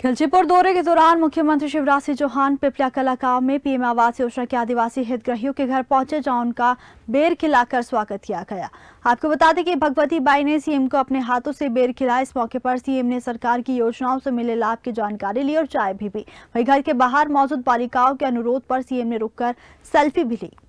खिलचीपुर दौरे के दौरान मुख्यमंत्री शिवराज सिंह चौहान पिपलिया कला गांव में पीएम आवास योजना के आदिवासी हितग्रहियों के घर पहुंचे जहां उनका बेर खिलाकर स्वागत किया गया आपको बता दें कि भगवती बाई ने सीएम को अपने हाथों से बेर खिलाया इस मौके पर सीएम ने सरकार की योजनाओं से मिले लाभ की जानकारी ली और चाय भी पी वही घर के बाहर मौजूद बालिकाओं के अनुरोध पर सीएम ने रुक सेल्फी भी ली